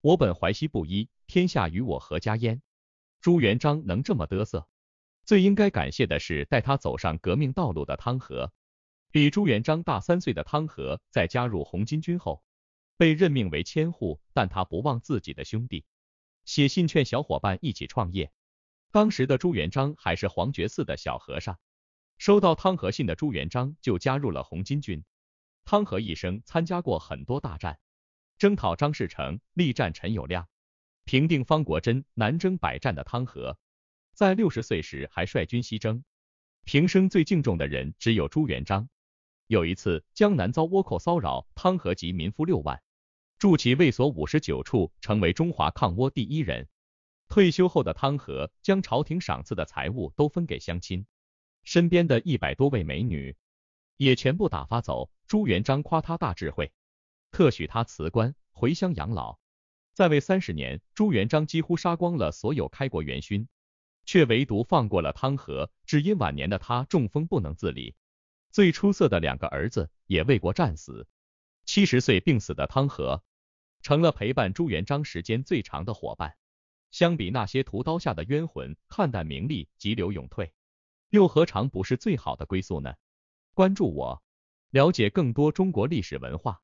我本淮西布衣，天下与我何家焉？朱元璋能这么嘚瑟，最应该感谢的是带他走上革命道路的汤和。比朱元璋大三岁的汤和，在加入红巾军后，被任命为千户，但他不忘自己的兄弟，写信劝小伙伴一起创业。当时的朱元璋还是黄觉寺的小和尚，收到汤和信的朱元璋就加入了红巾军。汤和一生参加过很多大战。征讨张士诚，力战陈友谅，平定方国珍，南征北战的汤和，在六十岁时还率军西征。平生最敬重的人只有朱元璋。有一次，江南遭倭寇骚扰，汤和及民夫六万，筑起卫所五十九处，成为中华抗倭第一人。退休后的汤和，将朝廷赏赐的财物都分给乡亲，身边的一百多位美女也全部打发走。朱元璋夸他大智慧。特许他辞官回乡养老，在位三十年，朱元璋几乎杀光了所有开国元勋，却唯独放过了汤和，只因晚年的他中风不能自理。最出色的两个儿子也为国战死。七十岁病死的汤和，成了陪伴朱元璋时间最长的伙伴。相比那些屠刀下的冤魂，看淡名利，急流勇退，又何尝不是最好的归宿呢？关注我，了解更多中国历史文化。